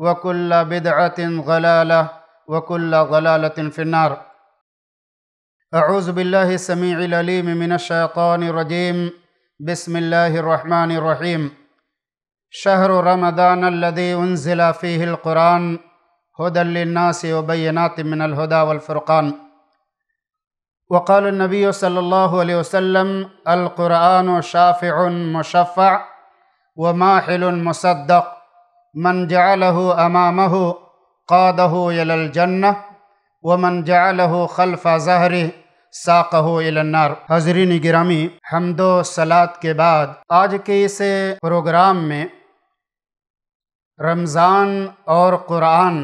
وكل بدعة ضلالة وكل ضلالة في النار أعوذ بالله السميع العليم من الشيطان الرجيم بسم الله الرحمن الرحيم شهر رمضان الذي أنزل فيه القرآن هدى للناس وبينات من الهدى والفرقان وقال النبي صلى الله عليه وسلم القرآن شافع مشفع وماحل مصدق मन जालहु अमामहु कदहु यलजन्न व मन जालहु खलफा जहरी साकहो इलन्नार हजरीन गिरामी हमदो सलात के बाद आज के इस प्रोग्राम में रमज़ान और कुरान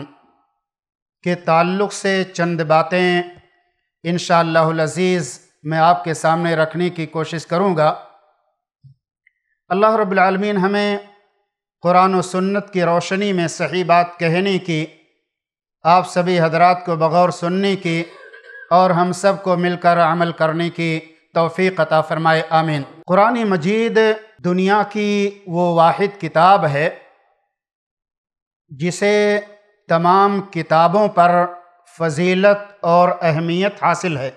के ताल्लुक़ से चंद बातें इन अज़ीज़ मैं आपके सामने रखने की कोशिश करूँगा अल्लाह रब्लमीन हमें कुरान सन्नत की रोशनी में सही बात कहने की आप सभी हजरात को बगौर सुनने की और हम सब को मिलकर अमल करने की तोफ़ी अता फ़रमाए आमीन कुरानी मजीद दुनिया की वो वाहिद किताब है जिसे तमाम किताबों पर फजीलत और अहमियत हासिल है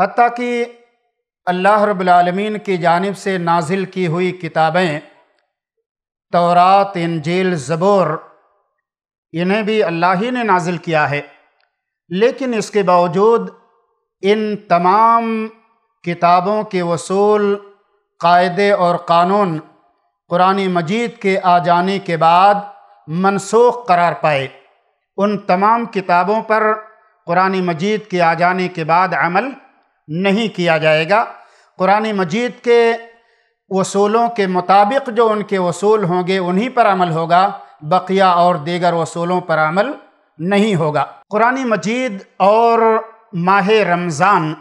हती कि अल्लाह रबालमीन की जानब से नाजिल की हुई किताबें तौरात इंजील ज़बूर इन्हें भी अल्लाह ही ने नाजिल किया है लेकिन इसके बावजूद इन तमाम किताबों के वसूल कायदे और कानून क़ुरानी मजीद के आ जाने के बाद मनसूख करार पाए उन तमाम किताबों पर क़ुरानी मजीद के आ जाने के बाद अमल नहीं किया जाएगा क़ुरानी मजीद के वसूलों के मुताबिक जो उनके वसूल होंगे उन्हीं पर अमल होगा बकिया और दीगर वसूलों पर अमल नहीं होगा कुरान मजीद और माह रमज़ान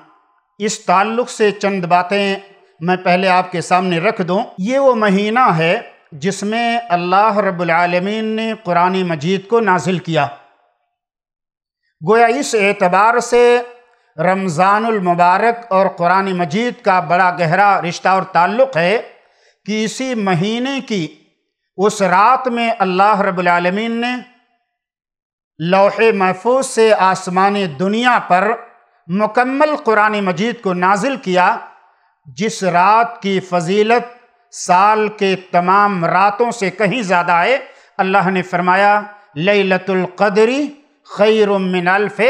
इस ताल्लुक़ से चंद बातें मैं पहले आपके सामने रख दूं ये वो महीना है जिसमें अल्लाह रबालमीन ने कुरान मजीद को नाजिल किया गोया इस एतबार से रमज़ानुल मुबारक और क़ुरान मजीद का बड़ा गहरा रिश्ता और ताल्लुक़ है कि इसी महीने की उस रात में अल्लाह रबालमीन ने लोहे महफूज से आसमानी दुनिया पर मुकम्मल कुरान मजीद को नाजिल किया जिस रात की फजीलत साल के तमाम रातों से कहीं ज़्यादा है अल्लाह ने फरमाया लतुल्कदरी खैर मिनल्फ़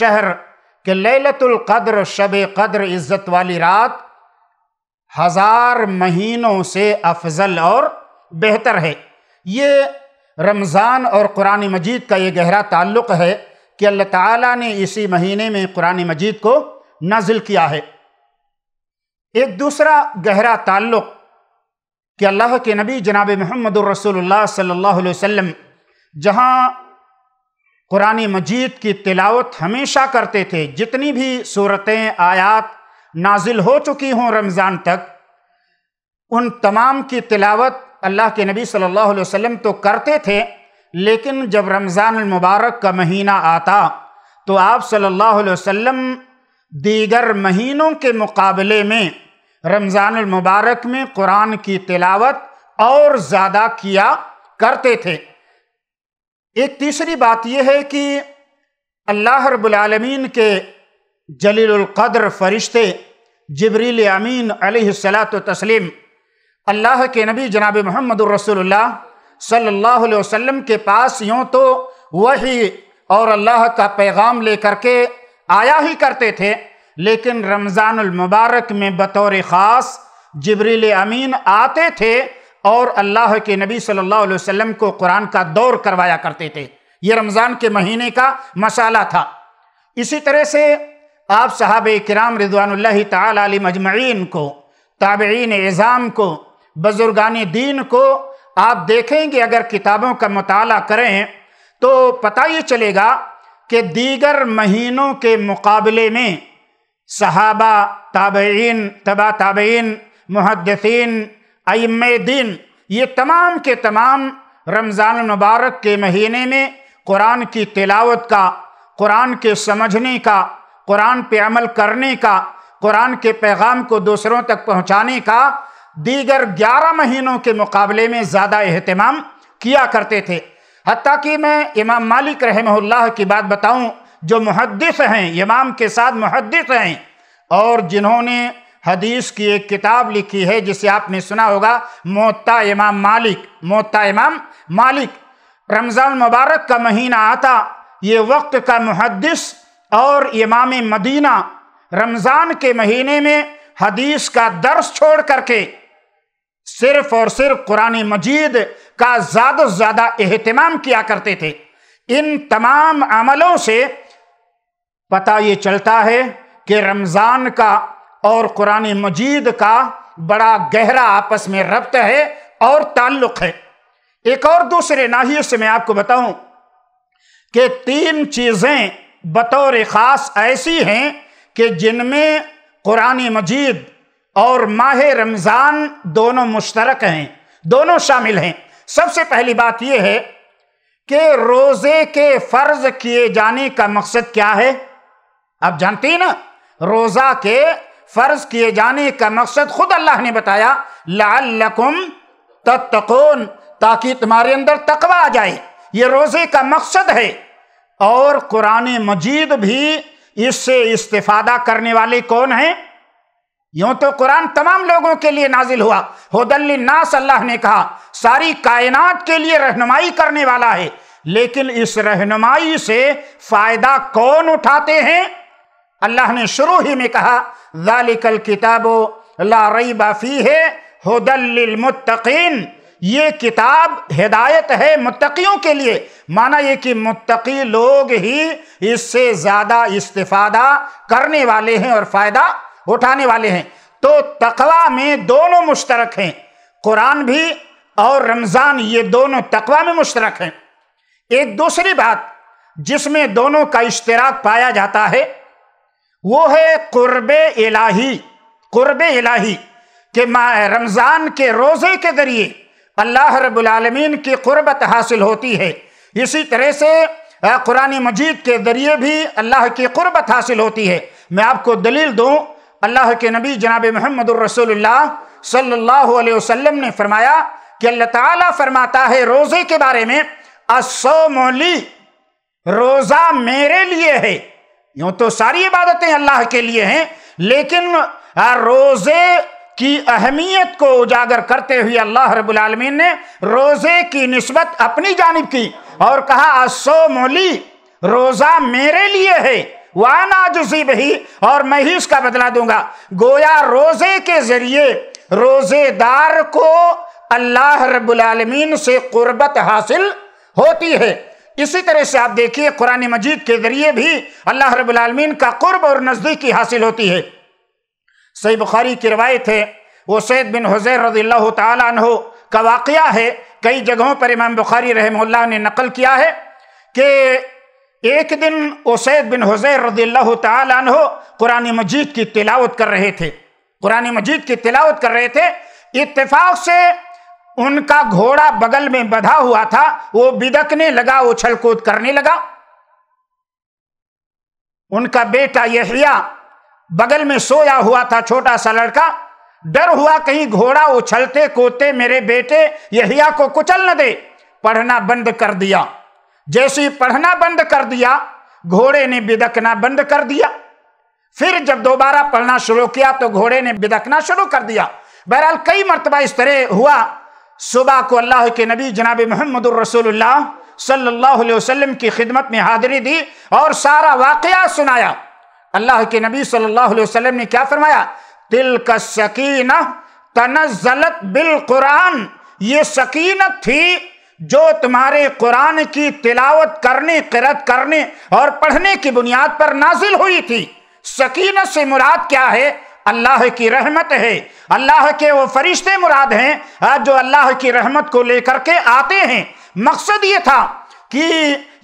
शहर कि लैलतुल कद्र शब कद्र इज़्ज़त वाली रात हज़ार महीनों से अफजल और बेहतर है ये रमज़ान और कुरान मजीद का ये गहरा ताल्लुक है कि अल्लाह ताला ने इसी महीने में कुरान मजीद को नाजिल किया है एक दूसरा गहरा ताल्लुक कि अल्लाह के नबी जनाब महमदर रसोल्ला सल्ला वसम जहाँ कुरान मजीद की तिलावत हमेशा करते थे जितनी भी सूरतें आयात नाजिल हो चुकी हों रमज़ान तक उन तमाम की तिलावत अल्लाह के नबी सल्लल्लाहु अलैहि वसल्लम तो करते थे लेकिन जब रमज़ान मुबारक का महीना आता तो आप सल्लल्लाहु अलैहि वसल्लम दीगर महीनों के मुकाबले में रमज़ान मुबारक में कुरान की तिलावत और ज़्यादा किया करते थे एक तीसरी बात यह है कि अल्लाह रबालमीन के जलीलकद्र फरिश्ते जबरील अमीन अलसलात तस्लीम अल्लाह के नबी जनाब मोहम्मद रसोल्ला सल्लल्लाहु अलैहि वसल्लम के पास यूँ तो वही और अल्लाह का पैगाम लेकर के आया ही करते थे लेकिन रमज़ानमबारक मुबारक में बतौर ख़ास जबरील अमीन आते थे और अल्लाह के नबी सल्लल्लाहु अलैहि वसल्लम को कुरान का दौर करवाया करते थे ये रमज़ान के महीने का मसाला था इसी तरह से आप साहब कराम रिजवान तली मजमैन को ताबीन एज़ाम को बुज़ुर्गान दीन को आप देखेंगे अगर किताबों का मताल करें तो पता ये चलेगा कि दीगर महीनों के मुकाबले में सहाबा ताबीन तबा ताबीन मुहदसिन आइम दिन ये तमाम के तमाम रमज़ान मुबारक के महीने में कुरान की तिलावत का कुरान के समझने का कुरान पे अमल करने का कुरान के पैगाम को दूसरों तक पहुँचाने का दीगर ग्यारह महीनों के मुकाबले में ज़्यादा अहतमाम किया करते थे हती कि मैं इमाम मालिक रहमल्ला की बात बताऊँ जो मुहदस हैं इमाम के साथ मुहदस हैं और जिन्होंने हदीस की एक किताब लिखी है जिसे आपने सुना होगा मोता इमाम मालिक मोता इमाम मालिक रमज़ान मुबारक का महीना आता ये वक्त का मुहदस और इमाम मदीना रमज़ान के महीने में हदीस का दर्श छोड़ करके सिर्फ और सिर्फ कुरान मजीद का ज़्यादा से ज़्यादा अहतमाम किया करते थे इन तमाम अमलों से पता ये चलता है कि रमज़ान का और कुरान मजीद का बड़ा गहरा आपस में रब्त है और ताल्लुक है एक और दूसरे नाहिए से मैं आपको बताऊं कि तीन चीज़ें बतौर ख़ास ऐसी हैं कि जिनमें कुरान मजीद और माह रमज़ान दोनों मुश्तरक हैं दोनों शामिल हैं सबसे पहली बात यह है कि रोज़े के फ़र्ज किए जाने का मकसद क्या है आप जानते हैं ना रोज़ा के फर्ज किए जाने का मकसद खुद अल्लाह ने बताया लाकुम तत्तकून ताकि तुम्हारे अंदर तकवा आ जाए ये रोज़े का मकसद है और कुरान मजीद भी इससे इस्तेफादा करने वाले कौन हैं यूं तो कुरान तमाम लोगों के लिए नाजिल हुआ हदल्नास अल्लाह ने कहा सारी कायनात के लिए रहनुमाई करने वाला है लेकिन इस रहनुमाई से फ़ायदा कौन उठाते हैं अल्लाह ने शुरू ही में कहा जालिकल किताबो ला रई बाफ़ी है होदलमतकीन ये किताब हिदायत है मुतकीयों के लिए माना ये कि मुतकी लोग ही इससे ज़्यादा इस्तेफादा करने वाले हैं और फ़ायदा उठाने वाले हैं तो तकवा में दोनों मुश्तरक हैं कुरान भी और रमज़ान ये दोनों तकवा में मुश्तरक हैं एक दूसरी बात जिसमें दोनों का इश्तराक पाया जाता है वो है कुर्ब इलाही कुर्ब इलाही के माह रमज़ान के रोज़े के ज़रिए अल्लाह रबालमीन की क़ुरबत हासिल होती है इसी तरह से कुरानी मजीद के ज़रिए भी अल्लाह की क़ुरबत हासिल होती है मैं आपको दलील दूँ अल्लाह के नबी जनाब महमद रसोल्ला सल्ला अलैहि ने फरमाया कि अल्लाह तरमाता है रोज़े के बारे में असोमोली रोज़ा मेरे लिए है यूं तो सारी इबादतें अल्लाह के लिए हैं लेकिन रोजे की अहमियत को उजागर करते हुए अल्लाह रबालमीन ने रोजे की नस्बत अपनी जानब की और कहा असोमोली रोजा मेरे लिए है वाना जुसीब ही और मैं ही उसका बदला दूंगा गोया रोजे के जरिए रोजेदार को अल्लाह रबालमीन से कुर्बत हासिल होती है इसी तरह से आप देखिए कुरान मजीद के जरिए भी अल्लाह रबालमीन का कुर्ब और नज़दीकी हासिल होती है सही बुखारी की रवायत है वो सैद बिन हुजैर रजील्ला तहो का वाक़ है कई जगहों पर इमाम बुखारी रहमल ने नकल किया है कि एक दिन उसैद बिन हुजैर रजील्ला तहो कुरान मजीद की तिलावत कर रहे थे कुरान मजीद की तिलावत कर रहे थे इतफाक़ से उनका घोड़ा बगल में बधा हुआ था वो बिदकने लगा उछल कूद करने लगा उनका बेटा यहिया बगल में सोया हुआ था छोटा सा लड़का डर हुआ कहीं घोड़ा उछलते कूदते मेरे बेटे यहिया को कुचल न दे पढ़ना बंद कर दिया जैसे ही पढ़ना बंद कर दिया घोड़े ने बिदकना बंद कर दिया फिर जब दोबारा पढ़ना शुरू किया तो घोड़े ने बिदकना शुरू कर दिया बहरहाल कई मरतबा इस तरह हुआ सुबह को अल्लाह के नबी जनाब मोहम्मद रसोल्ला सल्लल्लाहु अलैहि की खिदमत में हाजिरी दी और सारा वाक़ सुनाया अल्लाह के नबी सल्लल्लाहु अलैहि ने क्या फरमाया दिल का सकीना तनजलत बिल कुरान ये सकीनत थी जो तुम्हारे कुरान की तिलावत करने किरत करने और पढ़ने की बुनियाद पर नाजिल हुई थी सकीनत से मुराद क्या है अल्लाह की रहमत है अल्लाह के वो फरिश्ते मुराद हैं जो अल्लाह की रहमत को लेकर के आते हैं मकसद ये था कि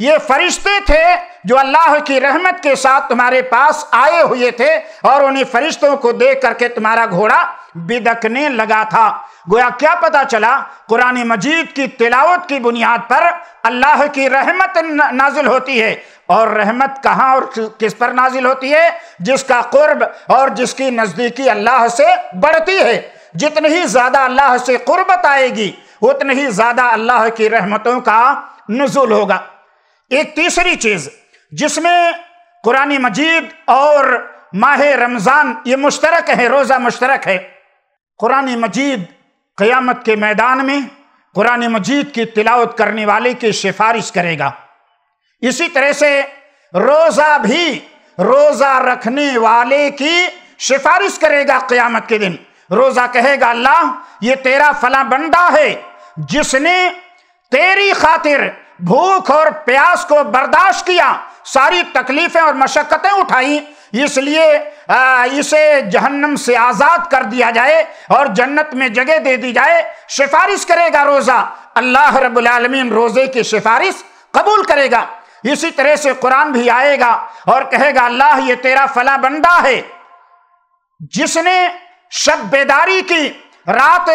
ये फरिश्ते थे जो अल्लाह की रहमत के साथ तुम्हारे पास आए हुए थे और उन्हीं फरिश्तों को देख करके तुम्हारा घोड़ा बिदकने लगा था गोया क्या पता चला कुरान मजीद की तिलावत की बुनियाद पर अल्लाह की रहमत नाजिल होती है और रहमत कहाँ और किस पर नाजिल होती है जिसका कुर्ब और जिसकी नज़दीकी अल्लाह से बढ़ती है जितनी ही ज़्यादा अल्लाह से कुर्बत आएगी उतनी ही ज़्यादा अल्लाह की रहमतों का नजुल होगा एक तीसरी चीज़ जिसमें कुरान मजीद और माह रमज़ान ये मुश्तरक है रोज़ा मुश्तरक है कुरान मजीद क़यामत के मैदान में कुरान मजीद की तिलावत करने वाले की सिफारिश करेगा इसी तरह से रोज़ा भी रोज़ा रखने वाले की सिफारिश करेगा क़यामत के दिन रोज़ा कहेगा अल्लाह ये तेरा फला बंदा है जिसने तेरी खातिर भूख और प्यास को बर्दाश्त किया सारी तकलीफें और मशक्क़तें उठाई इसलिए इसे जहन्नम से आज़ाद कर दिया जाए और जन्नत में जगह दे दी जाए सिफारिश करेगा रोज़ा अल्लाह रबालमीन रोज़े की सिफारिश कबूल करेगा इसी तरह से कुरान भी आएगा और कहेगा अल्लाह ये तेरा फला बंदा है जिसने शब बेदारी की रात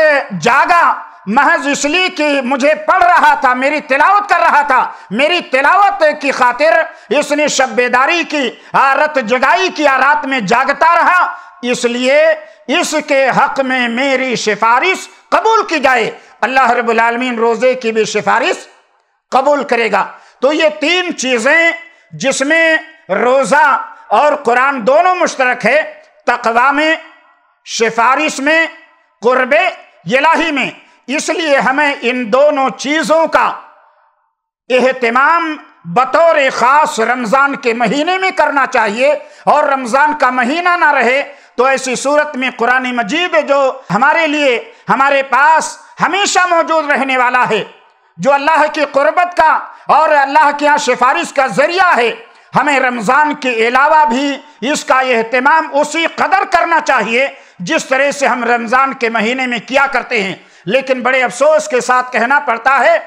जागा महज इसलिए कि मुझे पढ़ रहा था मेरी तिलावत कर रहा था मेरी तिलावत की खातिर इसने शब्बेदारी की आरत जगाई किया रात में जागता रहा इसलिए इसके हक में मेरी सिफारिश कबूल की जाए अल्लाह रबालमीन रोज़े की भी सिफारिश कबूल करेगा तो ये तीन चीज़ें जिसमें रोज़ा और कुरान दोनों मुश्तरक है तकवा में सिफारिश में कुर्बे यही में इसलिए हमें इन दोनों चीजों का एहतमाम बतौर खास रमज़ान के महीने में करना चाहिए और रमज़ान का महीना ना रहे तो ऐसी सूरत में कुरान मजीद जो हमारे लिए हमारे पास हमेशा मौजूद रहने वाला है जो अल्लाह की कुर्बत का और अल्लाह के यहाँ सिफारिश का ज़रिया है हमें रमज़ान के अलावा भी इसका अहतमाम उसी कदर करना चाहिए जिस तरह से हम रमज़ान के महीने में किया करते हैं लेकिन बड़े अफसोस के साथ कहना पड़ता है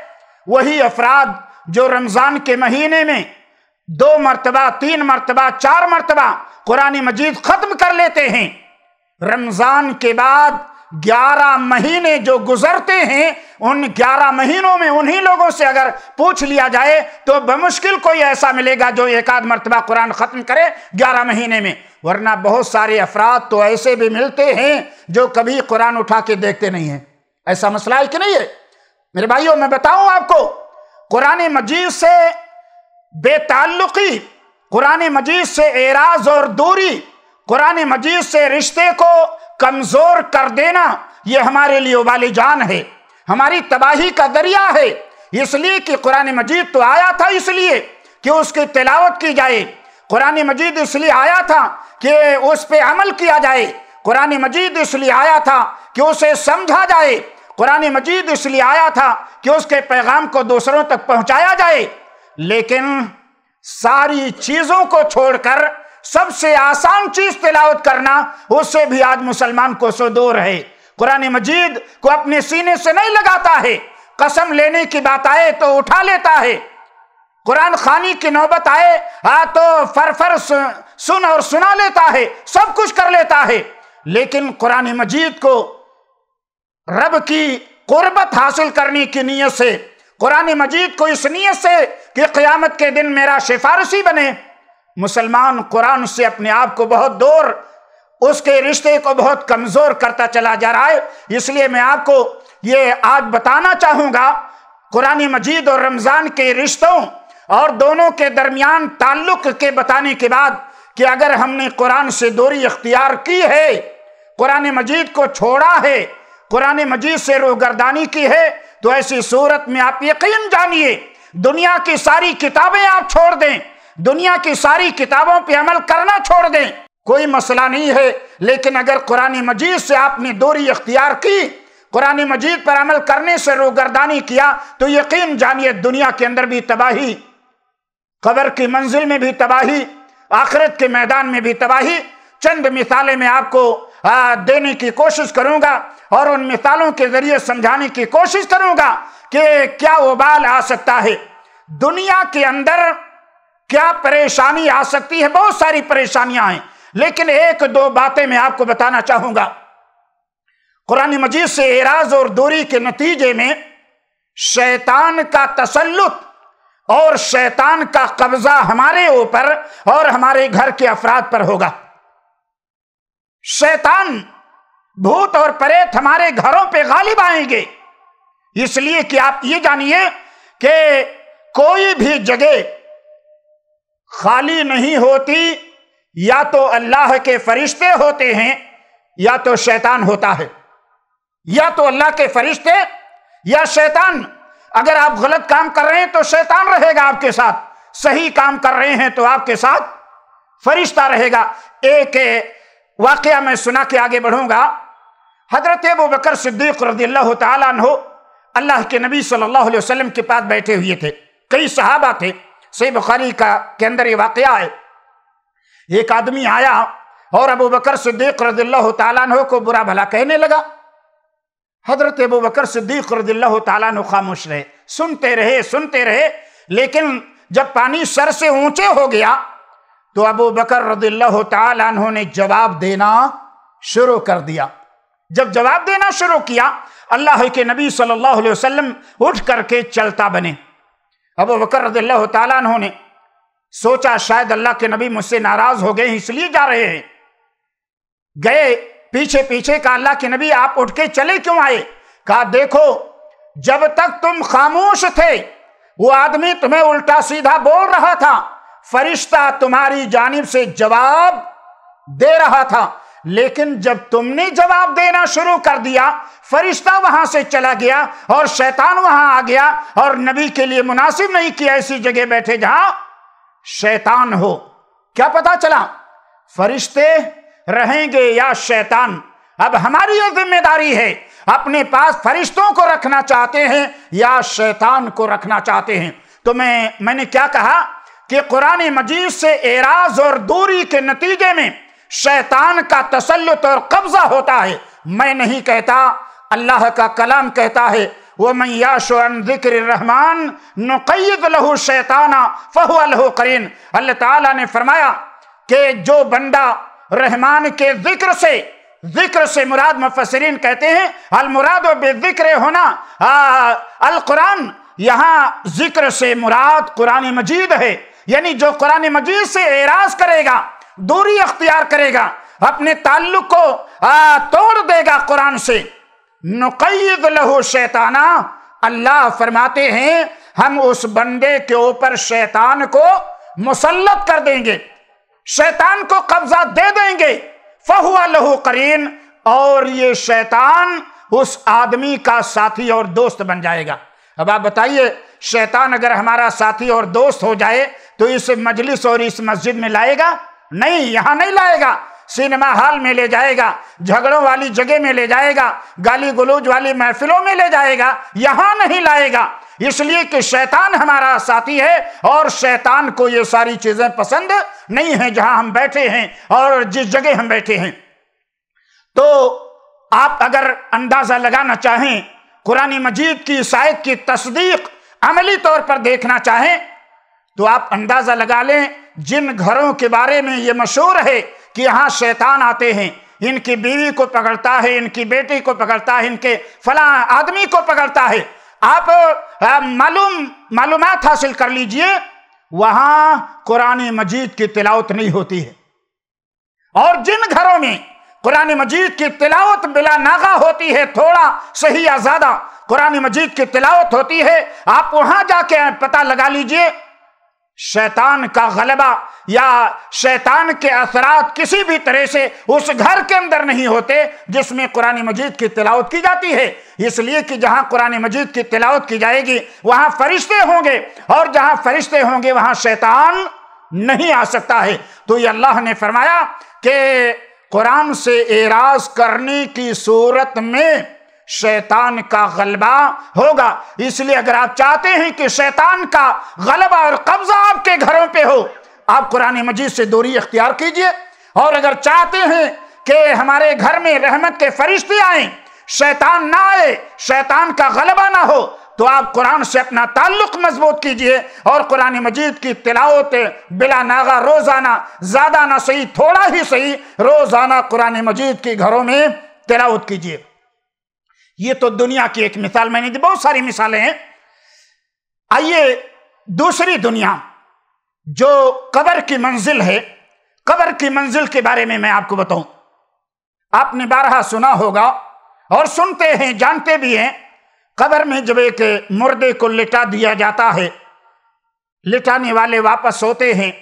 वही अफराद जो रमज़ान के महीने में दो मरतबा तीन मरतबा चार मरतबा कुरानी मजीद ख़त्म कर लेते हैं रमज़ान के बाद ग्यारह महीने जो गुजरते हैं उन ग्यारह महीनों में उन्हीं लोगों से अगर पूछ लिया जाए तो बमुश्किल कोई ऐसा मिलेगा जो एक आध मरतबा कुरान ख़त्म करे ग्यारह महीने में वरना बहुत सारे अफराद तो ऐसे भी मिलते हैं जो कभी कुरान उठा के देखते नहीं हैं ऐसा मसला है कि नहीं है मेरे भाइयों मैं बताऊं आपको कुरान मजीद से बेताल्लुकी कुरान मजीद से एराज और दूरी कुरान मजीद से रिश्ते को कमज़ोर कर देना ये हमारे लिए वाली जान है हमारी तबाही का दरिया है इसलिए कि कुरान मजीद तो आया था इसलिए कि उसकी तिलावत की जाए कुरान मजीद इसलिए आया था कि उस पर अमल किया जाए कुरान मजीद इसलिए आया था कि उसे समझा जाए कुरान मजीद इसलिए आया था कि उसके पैगाम को दूसरों तक पहुंचाया जाए लेकिन सारी चीजों को छोड़कर सबसे आसान चीज तिलावत करना उससे भी आज मुसलमान को सुदूर है कुरान मजीद को अपने सीने से नहीं लगाता है कसम लेने की बात आए तो उठा लेता है कुरान खानी की नौबत आए हा तो फरफर सुन और सुना लेता है सब कुछ कर लेता है लेकिन कुरान मजीद को रब की कुर्बत हासिल करने की नीयत से कुरान मजीद को इस नीयत से कि क़यामत के दिन मेरा सिफारसी बने मुसलमान कुरान से अपने आप को बहुत दूर उसके रिश्ते को बहुत कमज़ोर करता चला जा रहा है इसलिए मैं आपको ये आज बताना चाहूँगा कुरान मजीद और रमज़ान के रिश्तों और दोनों के दरमियान ताल्लुक के बताने के बाद कि अगर हमने कुरान से दूरी इख्तियार की है कुरान मजीद को छोड़ा है कुरान मजीद से रोहगर्दानी की है तो ऐसी सूरत में आप यकीन जानिए दुनिया की सारी किताबें आप छोड़ दें दुनिया की सारी किताबों पर अमल करना छोड़ दें कोई मसला नहीं है लेकिन अगर कुरान मजीद से आपने दूरी इख्तियार की कुरान मजीद पर अमल करने से रोगरदानी किया तो यकीन जानिए दुनिया के अंदर भी तबाही कबर की मंजिल में भी तबाही आखिरत के मैदान में भी तबाही चंद मिसालें मैं आपको देने की कोशिश करूंगा और उन मिसालों के जरिए समझाने की कोशिश करूंगा कि क्या उबाल आ सकता है दुनिया के अंदर क्या परेशानी आ सकती है बहुत सारी परेशानियां हैं लेकिन एक दो बातें मैं आपको बताना चाहूंगा कुरान मजीद से एराज और दूरी के नतीजे में शैतान का तसल्लुत और शैतान का कब्जा हमारे ऊपर और हमारे घर के अफराद पर होगा शैतान भूत और प्रेत हमारे घरों पे गालिब आएंगे इसलिए कि आप ये जानिए कि कोई भी जगह खाली नहीं होती या तो अल्लाह के फरिश्ते होते हैं या तो शैतान होता है या तो अल्लाह के फरिश्ते या शैतान अगर आप गलत काम कर रहे हैं तो शैतान रहेगा आपके साथ सही काम कर रहे हैं तो आपके साथ फरिश्ता रहेगा एक वाक़ मैं सुना के आगे बढ़ूँगा हजरत अबू बकर सिद्दीक रदी अल्लाह तहो अल्लाह के नबी सल्लल्लाहु अलैहि वसल्लम के पास बैठे हुए थे कई सहाबा थे सही बुखारी का के अंदर ये वाक़ है एक आदमी आया और अबू बकर सिद्दीक रदी अल्लाह तहो को बुरा भला कहने लगा हजरत अबू बकर सिद्दीक रदी अल्लाह तहो खामोश रहे सुनते रहे सुनते रहे लेकिन जब पानी सर से ऊंचे हो गया तो अबू बकर रदील्ला तु ने जवाब देना शुरू कर दिया जब जवाब देना शुरू किया अल्लाह के नबी सल्लल्लाहु अलैहि वसल्लम उठ करके चलता बने अब वकर रदील्ला तु ने सोचा शायद अल्लाह के नबी मुझसे नाराज हो गए इसलिए जा रहे हैं गए पीछे पीछे कहा अल्लाह के नबी आप उठ के चले क्यों आए कहा देखो जब तक तुम खामोश थे वो आदमी तुम्हें उल्टा सीधा बोल रहा था फरिश्ता तुम्हारी जानिब से जवाब दे रहा था लेकिन जब तुमने जवाब देना शुरू कर दिया फरिश्ता वहां से चला गया और शैतान वहां आ गया और नबी के लिए मुनासिब नहीं किया ऐसी जगह बैठे जहां शैतान हो क्या पता चला फरिश्ते रहेंगे या शैतान अब हमारी यह जिम्मेदारी है अपने पास फरिश्तों को रखना चाहते हैं या शैतान को रखना चाहते हैं तो मैं मैंने क्या कहा कि कुरान मजीद से एराज और दूरी के नतीजे में शैतान का तसलुत और कब्जा होता है मैं नहीं कहता अल्लाह का कलाम कहता है वो मैया याशन जिक्र रहमान नुकैद लहू शैताना फ़हु लहू करीन अल्लाह ताला ने फरमाया कि जो बंदा रहमान के जिक्र से जिक्र से मुराद मुफसरीन कहते हैं अलमुराद बेजिक्र होना कुरान यहाँ जिक्र से मुराद कुरान मजीद है यानी जो कुरान मजीद से एराज करेगा दूरी अख्तियार करेगा अपने ताल्लुक को आ, तोड़ देगा कुरान से नुकैद लहु शैताना अल्लाह फरमाते हैं हम उस बंदे के ऊपर शैतान को मुसलत कर देंगे शैतान को कब्जा दे देंगे फहुआ लहू करीन और ये शैतान उस आदमी का साथी और दोस्त बन जाएगा अब आप बताइए शैतान अगर हमारा साथी और दोस्त हो जाए तो इस मजलिस और इस मस्जिद में लाएगा नहीं यहाँ नहीं लाएगा सिनेमा हॉल में ले जाएगा झगड़ों वाली जगह में ले जाएगा गाली गलूज वाली महफिलों में ले जाएगा यहाँ नहीं लाएगा इसलिए कि शैतान हमारा साथी है और शैतान को ये सारी चीजें पसंद नहीं है जहां हम बैठे हैं और जिस जगह हम बैठे हैं तो आप अगर अंदाजा लगाना चाहें कुरानी मजीद की शायद की तस्दीक अमली तौर पर देखना चाहें तो आप अंदाजा लगा लें जिन घरों के बारे में ये मशहूर है कि यहाँ शैतान आते हैं इनकी बीवी को पकड़ता है इनकी बेटी को पकड़ता है इनके फला आदमी को पकड़ता है आप, मालूम मालूम हासिल कर लीजिए वहां कुरान मजीद की तिलावत नहीं होती है और जिन घरों में कुरान मजीद की तिलावत बिला नागा होती है थोड़ा सही या ज्यादा कुरान मजीद की तिलावत होती है आप वहां जाके पता लगा लीजिए शैतान का गलबा या शैतान के असरात किसी भी तरह से उस घर के अंदर नहीं होते जिसमें कुरानी मजीद की तिलावत की जाती है इसलिए कि जहां कुरानी मजीद की तिलावत की जाएगी वहां फरिश्ते होंगे और जहां फरिश्ते होंगे वहां शैतान नहीं आ सकता है तो ये अल्लाह ने फरमाया कि कुरान से एराज करने की सूरत में शैतान का गलबा होगा इसलिए अगर आप चाहते हैं कि शैतान का गलबा और कब्जा आपके घरों पे हो आप कुरान मजीद से दूरी अख्तियार कीजिए और अगर चाहते हैं कि हमारे घर में रहमत के फरिश्ते आए शैतान ना आए शैतान का गलबा ना हो तो आप कुरान से अपना ताल्लुक मजबूत कीजिए और कुरान मजीद की तिलावत बिला नागा रोज़ाना ज़्यादा ना सही थोड़ा ही सही रोज़ाना कुरान मजीद की घरों में तिलावत कीजिए ये तो दुनिया की एक मिसाल मैंने दी बहुत सारी मिसालें हैं आइए दूसरी दुनिया जो कबर की मंजिल है कबर की मंजिल के बारे में मैं आपको बताऊं आपने बारहा सुना होगा और सुनते हैं जानते भी हैं कबर में जब एक मुर्दे को लिटा दिया जाता है लिटाने वाले वापस होते हैं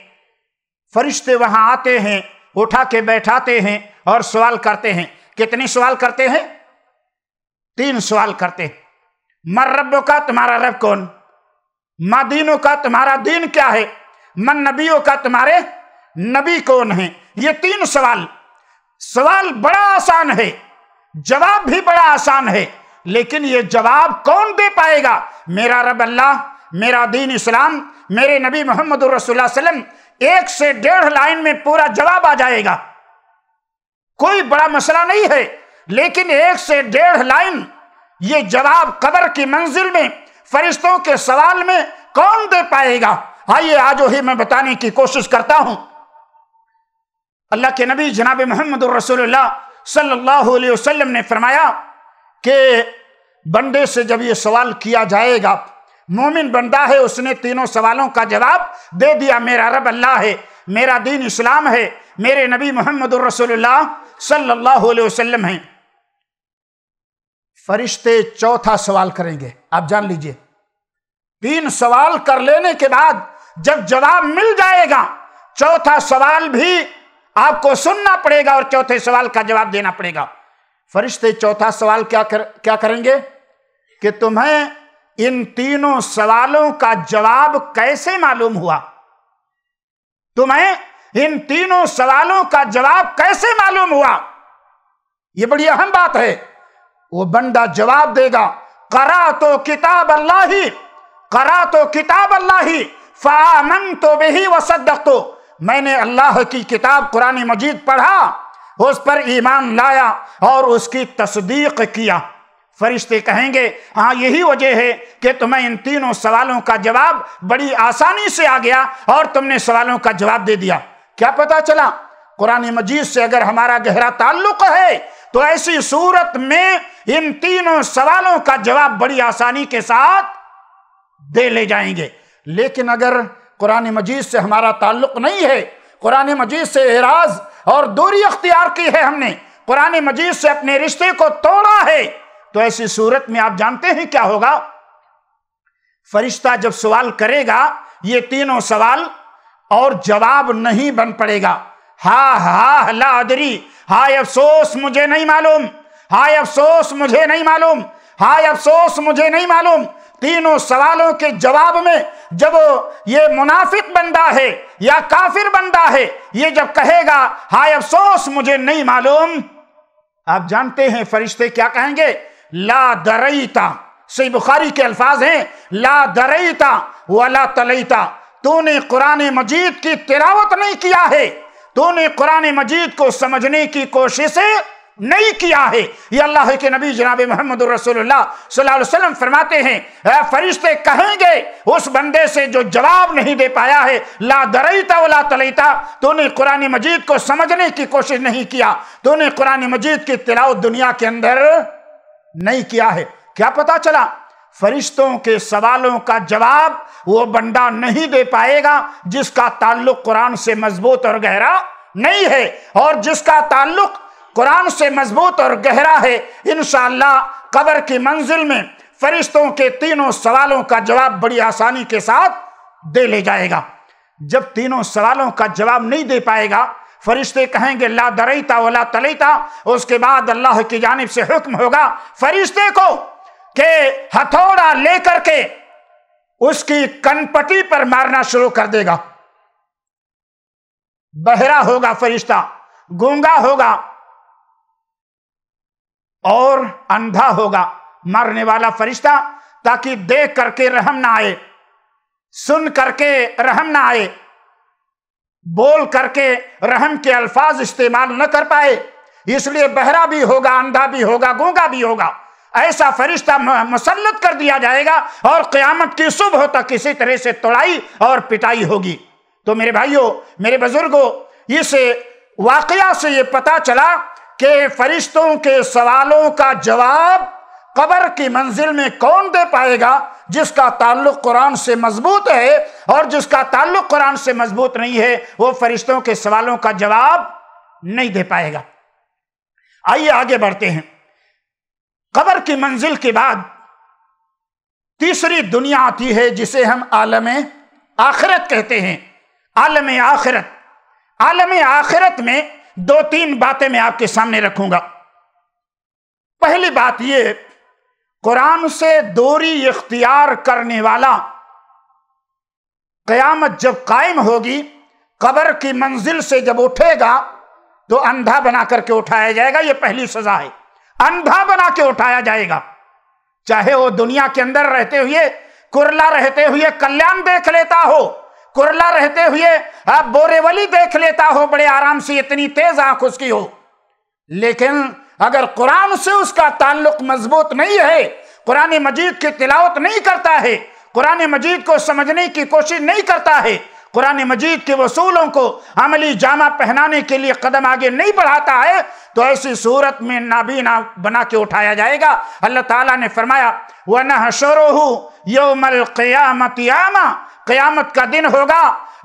फरिश्ते वहां आते हैं उठा के बैठाते हैं और सवाल करते हैं कितने सवाल करते हैं तीन सवाल करते मर रबो का तुम्हारा रब कौन मा दीनों का तुम्हारा दीन क्या है मन नबियों का तुम्हारे नबी कौन है ये तीन सवाल सवाल बड़ा आसान है जवाब भी बड़ा आसान है लेकिन ये जवाब कौन दे पाएगा मेरा रब अल्लाह मेरा दीन इस्लाम मेरे नबी मोहम्मद रसुल्लाम एक से डेढ़ लाइन में पूरा जवाब आ जाएगा कोई बड़ा मसला नहीं है लेकिन एक से डेढ़ लाइन ये जवाब कबर की मंजिल में फरिश्तों के सवाल में कौन दे पाएगा आइए आज ही मैं बताने की कोशिश करता हूं अल्लाह के नबी जनाब मोहम्मद सल्लल्लाहु अलैहि वसल्लम ने फरमाया कि बंदे से जब ये सवाल किया जाएगा मोमिन बंदा है उसने तीनों सवालों का जवाब दे दिया मेरा रब अल्लाह है मेरा दीन इस्लाम है मेरे नबी मोहम्मद सल्लल्लाहु अलैहि वसल्लम है फरिश्ते चौथा सवाल करेंगे आप जान लीजिए तीन सवाल कर लेने के बाद जब जवाब मिल जाएगा चौथा सवाल भी आपको सुनना पड़ेगा और चौथे सवाल का जवाब देना पड़ेगा फरिश्ते चौथा सवाल क्या कर, क्या करेंगे कि तुम्हें इन तीनों सवालों का जवाब कैसे मालूम हुआ तुम्हें इन तीनों सवालों का जवाब कैसे मालूम हुआ यह बड़ी अहम बात है वो बंदा जवाब देगा करा तो किताब अल्लाह ही करा तो किताब अल्लाह ही फामन तो बेही वसदक तो मैंने अल्लाह की किताब कुरान मजीद पढ़ा उस पर ईमान लाया और उसकी तस्दीक किया फरिश्ते कहेंगे हाँ यही वजह है कि तुम्हें इन तीनों सवालों का जवाब बड़ी आसानी से आ गया और तुमने सवालों का जवाब दे दिया क्या पता चला कुरानी मजीद से अगर हमारा गहरा ताल्लुक है तो ऐसी सूरत में इन तीनों सवालों का जवाब बड़ी आसानी के साथ दे ले जाएंगे लेकिन अगर कुरान मजीद से हमारा ताल्लुक नहीं है कुरान मजीद से एराज और दूरी अख्तियार की है हमने कुरान मजीद से अपने रिश्ते को तोड़ा है तो ऐसी सूरत में आप जानते हैं क्या होगा फरिश्ता जब सवाल करेगा ये तीनों सवाल और जवाब नहीं बन पड़ेगा हा हा हल्ला आदरी हाय अफसोस मुझे नहीं मालूम हाय अफसोस मुझे नहीं मालूम हाय अफसोस मुझे नहीं मालूम तीनों सवालों के जवाब में जब ये मुनाफिक बंदा है या काफिर बंदा है ये जब कहेगा हाय अफसोस मुझे नहीं मालूम आप जानते हैं फरिश्ते क्या कहेंगे ला दरईता सही बुखारी के अल्फाज हैं ला दरईता वला तलईता तूने कुरान मजीद की तिलावत नहीं किया है तूने कुरान मजीद को समझने की कोशिश नहीं किया है ये अल्लाह के नबी जनाब मोहम्मद फरमाते हैं फरिश्ते कहेंगे उस बंदे से जो जवाब नहीं दे पाया है ला दरईता वला तलईता तूने कुरान मजीद को समझने की कोशिश नहीं किया तूने कुरान मजीद की तिलावत दुनिया के अंदर नहीं किया है क्या पता चला फरिश्तों के सवालों का जवाब वो बंदा नहीं दे पाएगा जिसका ताल्लुक कुरान से मजबूत और गहरा नहीं है और जिसका ताल्लुक कुरान से मजबूत और गहरा है इन कब्र की मंजिल में फरिश्तों के तीनों सवालों का जवाब बड़ी आसानी के साथ दे ले जाएगा जब तीनों सवालों का जवाब नहीं दे पाएगा फरिश्ते कहेंगे ला दरईता वला तलेता उसके बाद अल्लाह की जानब से हुक्म होगा फरिश्ते को के हथौड़ा लेकर के उसकी कनपटी पर मारना शुरू कर देगा बहरा होगा फरिश्ता गूंगा होगा और अंधा होगा मरने वाला फरिश्ता ताकि देख करके रहम ना आए सुन करके रहम ना आए बोल करके रहम के अल्फाज इस्तेमाल न कर पाए इसलिए बहरा भी होगा अंधा भी होगा गूंगा भी होगा ऐसा फरिश्ता मुसलत कर दिया जाएगा और क्यामत की सुबह तक इसी तरह से तोड़ाई और पिटाई होगी तो मेरे भाइयों मेरे बुजुर्गों इस वाकया से ये पता चला कि फरिश्तों के सवालों का जवाब कबर की मंजिल में कौन दे पाएगा जिसका ताल्लुक कुरान से मजबूत है और जिसका ताल्लुक कुरान से मजबूत नहीं है वो फरिश्तों के सवालों का जवाब नहीं दे पाएगा आइए आगे बढ़ते हैं कबर की मंजिल के बाद तीसरी दुनिया आती है जिसे हम आलम आखिरत कहते हैं आलम आखिरत आलम आखिरत में दो तीन बातें मैं आपके सामने रखूंगा पहली बात यह कुरान से दूरी इख्तियार करने वाला कयामत जब कायम होगी कबर की मंजिल से जब उठेगा तो अंधा बना करके उठाया जाएगा यह पहली सजा है अंधा बना के उठाया जाएगा चाहे वो दुनिया के अंदर रहते हुए कुरला रहते हुए कल्याण देख लेता हो कुरला रहते हुए आप बोरेवली देख लेता हो बड़े आराम से इतनी तेज आंख उसकी हो लेकिन अगर कुरान से उसका ताल्लुक मजबूत नहीं है कुरान मजीद की तिलावत नहीं करता है कुरान मजीद को समझने की कोशिश नहीं करता है कुरान मजीद के वसूलों को अमली जामा पहनाने के लिए कदम आगे नहीं बढ़ाता है तो ऐसी सूरत में नाबीना बना के उठाया जाएगा अल्लाह ताला ने फरमाया वह नशरोहू योमल यामा क्यामत का दिन होगा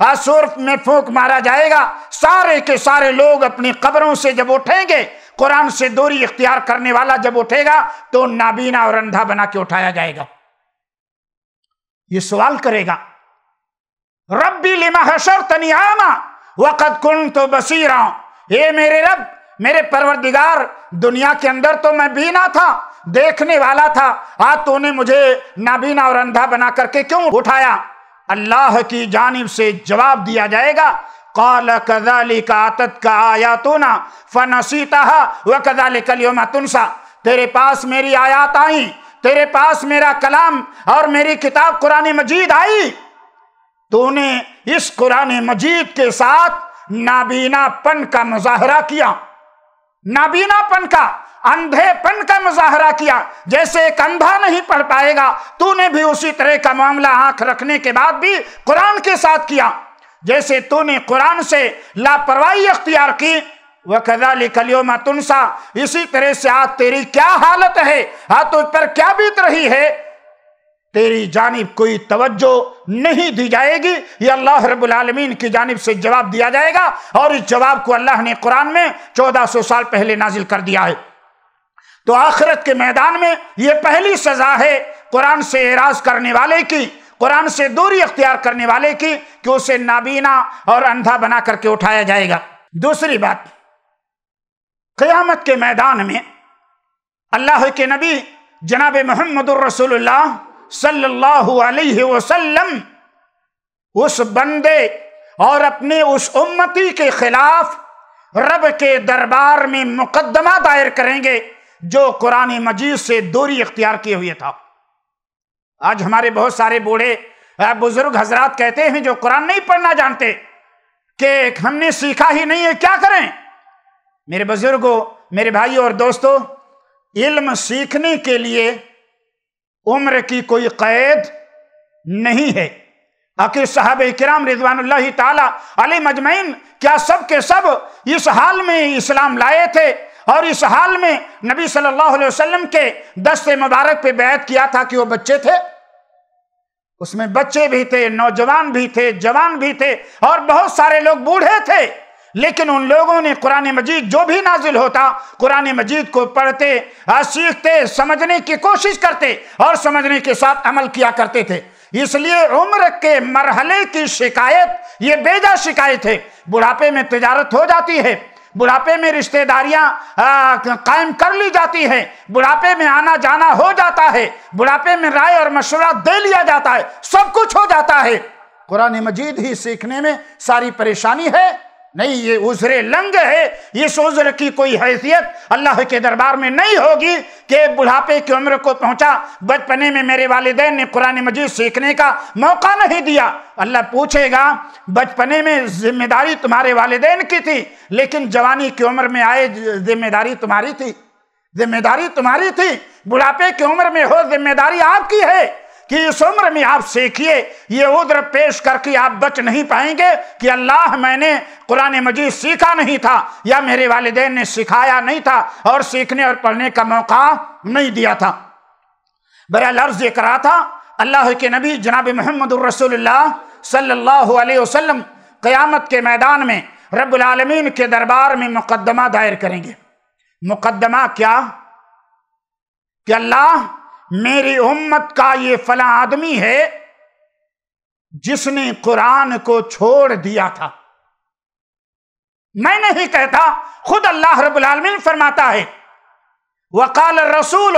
असुर में फूंक मारा जाएगा सारे के सारे लोग अपनी कब्रों से जब उठेंगे कुरान से दूरी इख्तियार करने वाला जब उठेगा तो नाबीना और अंधा बना के उठाया जाएगा ये सवाल करेगा रब्बी लिमा हशर आमा वक़द कुन तो बसीरा ये मेरे रब मेरे परवरदिगार दुनिया के अंदर तो मैं बीना था देखने वाला था आज तूने मुझे नाबीना और अंधा बना करके क्यों उठाया अल्लाह की जानिब से जवाब दिया जाएगा कदाली का आतत का आया ना फनसीता वह कदाली तुनसा तेरे पास मेरी आयात आई तेरे पास मेरा कलाम और मेरी किताब कुरान मजीद आई तूने इस कुरान मजीद के साथ नाबीनापन का मुजाहरा किया नाबीनापन का अंधेपन का मुजाहरा किया जैसे एक अंधा नहीं पढ़ पाएगा तूने भी उसी तरह का मामला आंख रखने के बाद भी कुरान के साथ किया जैसे तूने कुरान से लापरवाही अख्तियार की वह कदाली कलियोमा तुनसा इसी तरह से आज तेरी क्या हालत है हाथ पर क्या बीत रही है तेरी जानब कोई तवज्जो नहीं दी जाएगी ये अल्लाह रबालमीन की जानब से जवाब दिया जाएगा और इस जवाब को अल्लाह ने कुरान में चौदह सौ साल पहले नाजिल कर दिया है तो आखिरत के मैदान में यह पहली सजा है कुरान से एराज करने वाले की कुरान से दूरी अख्तियार करने वाले की कि उसे नाबीना और अंधा बना करके उठाया जाएगा दूसरी बात क़यामत के मैदान में अल्लाह के नबी जनाब मोहम्मद रसूल सल्लल्लाहु अलैहि वसल्लम उस बंदे और अपने उस उम्मती के खिलाफ रब के दरबार में मुकदमा दायर करेंगे जो कुरान मजीद से दूरी इख्तियार किए हुए था आज हमारे बहुत सारे बूढ़े बुजुर्ग हजरात कहते हैं जो कुरान नहीं पढ़ना जानते कि हमने सीखा ही नहीं है क्या करें मेरे बुजुर्गों मेरे भाई और दोस्तों इल्म सीखने के लिए उम्र की कोई कैद नहीं है आखिर साहब इक्राम रिजवान अली मजमैन क्या सब के सब इस हाल में इस्लाम लाए थे और इस हाल में नबी सल्लल्लाहु अलैहि वसल्लम के दस्त मुबारक पे बैत किया था कि वो बच्चे थे उसमें बच्चे भी थे नौजवान भी थे जवान भी थे और बहुत सारे लोग बूढ़े थे लेकिन उन लोगों ने कुरान मजीद जो भी नाजिल होता कुरान मजीद को पढ़ते सीखते समझने की कोशिश करते और समझने के साथ अमल किया करते थे इसलिए उम्र के मरहले की शिकायत ये बेजा शिकायत है बुढ़ापे में तजारत हो जाती है बुढ़ापे में रिश्तेदारियां कायम कर ली जाती हैं बुढ़ापे में आना जाना हो जाता है बुढ़ापे में राय और मशवरा दे लिया जाता है सब कुछ हो जाता है कुरान मजीद ही सीखने में सारी परेशानी है नहीं ये उजरे लंग है ये सोजर की कोई हैसियत अल्लाह के दरबार में नहीं होगी कि बुढ़ापे की उम्र को पहुंचा बचपने में मेरे वालदेन ने कुरान मजीद सीखने का मौका नहीं दिया अल्लाह पूछेगा बचपने में जिम्मेदारी तुम्हारे वालदेन की थी लेकिन जवानी की उम्र में आए जिम्मेदारी तुम्हारी थी जिम्मेदारी तुम्हारी थी बुढ़ापे की उम्र में हो जिम्मेदारी आपकी है कि इस उम्र में आप सीखिए ये उद्र पेश करके आप बच नहीं पाएंगे कि अल्लाह मैंने कुरान मजीद सीखा नहीं था या मेरे वालदेन ने सिखाया नहीं था और सीखने और पढ़ने का मौका नहीं दिया था बरा लफ्ज ये करा था अल्लाह के नबी जनाब महमद सल्लल्लाहु अलैहि वसल्लम क़यामत के मैदान में रबालमीन के दरबार में मुकदमा दायर करेंगे मुकदमा क्या कि अल्लाह मेरी उम्मत का ये फला आदमी है जिसने कुरान को छोड़ दिया था मैं नहीं कहता खुद अल्लाह रब्बुल आलमीन फरमाता है वकाल रसूल